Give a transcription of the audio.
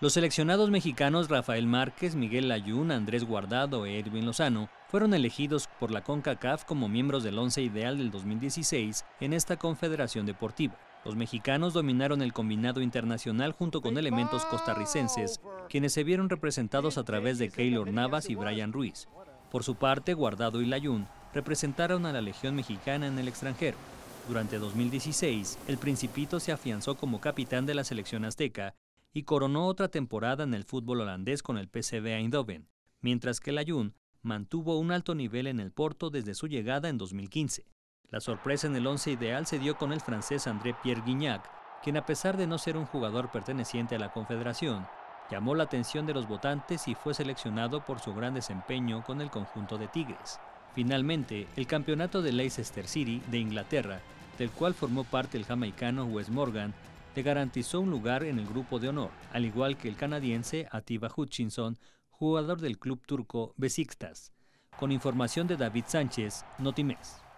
Los seleccionados mexicanos Rafael Márquez, Miguel Layun, Andrés Guardado e Edwin Lozano fueron elegidos por la CONCACAF como miembros del once ideal del 2016 en esta confederación deportiva. Los mexicanos dominaron el combinado internacional junto con elementos costarricenses, quienes se vieron representados a través de Keylor Navas y Brian Ruiz. Por su parte, Guardado y Layún representaron a la Legión Mexicana en el extranjero. Durante 2016, el Principito se afianzó como capitán de la selección azteca y coronó otra temporada en el fútbol holandés con el PSV Eindhoven, mientras que el Ayun mantuvo un alto nivel en el Porto desde su llegada en 2015. La sorpresa en el once ideal se dio con el francés André Pierre Guignac, quien a pesar de no ser un jugador perteneciente a la Confederación, llamó la atención de los votantes y fue seleccionado por su gran desempeño con el conjunto de Tigres. Finalmente, el campeonato de Leicester City de Inglaterra, del cual formó parte el jamaicano Wes Morgan, le garantizó un lugar en el grupo de honor, al igual que el canadiense Atiba Hutchinson, jugador del club turco Besiktas. Con información de David Sánchez, Notimex.